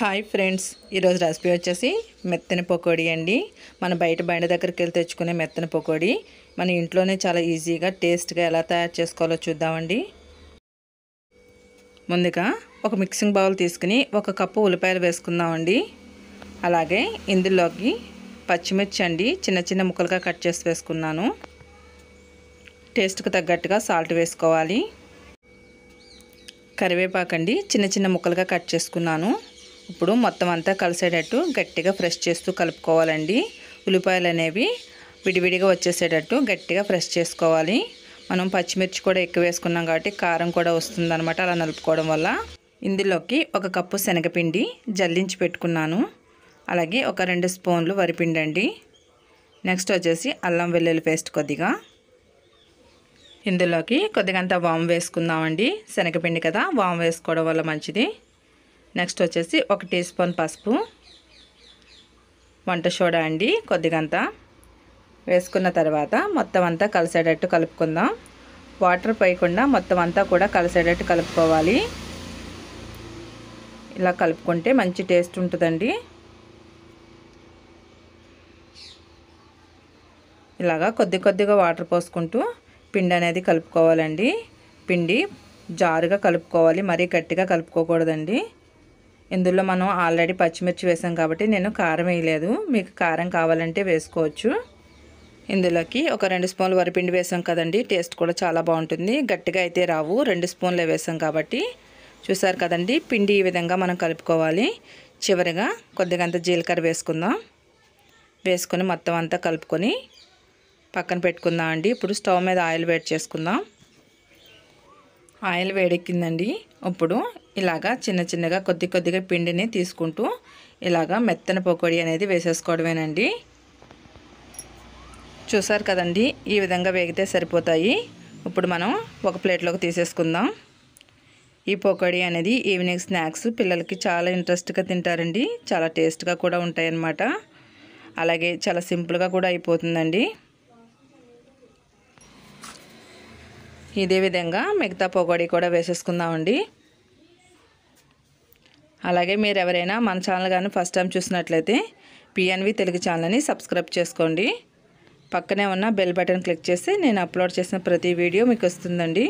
hi friends ఈరోజు recipe వచ్చేసి మెత్తని పకోడీ అండి మన బయట బయట దగ్గరికి వెళ్ళి తెచ్చుకునే మెత్తని పకోడీ మన ఇంట్లోనే చాలా ఈజీగా టేస్ట్గా ఎలా తయారు చేసుకోవాలో చూద్దామండి ముందుగా ఒక మిక్సింగ్ బౌల్ తీసుకుని ఒక కప్పు ఉల్లిపాయలు వేసుకుందామండి అలాగే ఇందులోకి పచ్చిమిర్చి అండి చిన్న చిన్న ముక్కలుగా కట్ చేసి వేసుకున్నాను టేస్ట్కి తగ్గట్టుగా సాల్ట్ వేసుకోవాలి కరివేపాకండి చిన్న చిన్న ముక్కలుగా కట్ చేసుకున్నాను ఇప్పుడు మొత్తం అంతా కలిసేటట్టు గట్టిగా ఫ్రెష్ చేస్తూ కలుపుకోవాలండి ఉల్లిపాయలు అనేవి విడివిడిగా వచ్చేసేటట్టు గట్టిగా ఫ్రెష్ చేసుకోవాలి మనం పచ్చిమిర్చి కూడా ఎక్కువ వేసుకున్నాం కాబట్టి కారం కూడా వస్తుందనమాట అలా నలుపుకోవడం వల్ల ఇందులోకి ఒక కప్పు శనగపిండి జల్లించి పెట్టుకున్నాను అలాగే ఒక రెండు స్పూన్లు వరిపిండి అండి నెక్స్ట్ వచ్చేసి అల్లం వెల్లుల్లి పేస్ట్ కొద్దిగా ఇందులోకి కొద్దిగంత వామ్ వేసుకుందామండి శనగపిండి కదా వామ్ వేసుకోవడం వల్ల మంచిది నెక్స్ట్ వచ్చేసి ఒక టీ స్పూన్ పసుపు వంట సోడా అండి కొద్దిగంతా వేసుకున్న తర్వాత మొత్తం అంతా కలిసేటట్టు కలుపుకుందాం వాటర్ పోయకుండా మొత్తం అంతా కూడా కలిసేటట్టు కలుపుకోవాలి ఇలా కలుపుకుంటే మంచి టేస్ట్ ఉంటుందండి ఇలాగా కొద్ది కొద్దిగా వాటర్ పోసుకుంటూ పిండి అనేది కలుపుకోవాలండి పిండి జారుగా కలుపుకోవాలి మరీ గట్టిగా కలుపుకోకూడదండి ఇందులో మనం ఆల్రెడీ పచ్చిమిర్చి వేసాం కాబట్టి నేను కారం వేయలేదు మీకు కారం కావాలంటే వేసుకోవచ్చు ఇందులోకి ఒక రెండు స్పూన్లు వరిపిండి వేసాం కదండి టేస్ట్ కూడా చాలా బాగుంటుంది గట్టిగా అయితే రావు రెండు స్పూన్లే వేసాం కాబట్టి చూసారు కదండి పిండి ఈ విధంగా మనం కలుపుకోవాలి చివరిగా కొద్దిగంత జీలకర్ర వేసుకుందాం వేసుకొని మొత్తం అంతా కలుపుకొని పక్కన పెట్టుకుందాం అండి ఇప్పుడు స్టవ్ మీద ఆయిల్ వేడి చేసుకుందాం ఆయిల్ వేడెక్కిందండి ఇప్పుడు ఇలాగా చిన్న చిన్నగా కొద్ది కొద్దిగా పిండిని తీసుకుంటూ ఇలాగా మెత్తన పకోడీ అనేది వేసేసుకోవడమేనండి చూసారు కదండి ఈ విధంగా వేగితే సరిపోతాయి ఇప్పుడు మనం ఒక ప్లేట్లోకి తీసేసుకుందాం ఈ పకోడీ అనేది ఈవినింగ్ స్నాక్స్ పిల్లలకి చాలా ఇంట్రెస్ట్గా తింటారండి చాలా టేస్ట్గా కూడా ఉంటాయన్నమాట అలాగే చాలా సింపుల్గా కూడా అయిపోతుందండి ఇదే విధంగా మిగతా పకోడీ కూడా వేసేసుకుందామండి అలాగే మీరు ఎవరైనా మన ఛానల్ కానీ ఫస్ట్ టైం చూసినట్లయితే పిఎన్వి తెలుగు ఛానల్ని సబ్స్క్రైబ్ చేసుకోండి పక్కనే ఉన్న బెల్ బటన్ క్లిక్ చేసి నేను అప్లోడ్ చేసిన ప్రతి వీడియో మీకు వస్తుందండి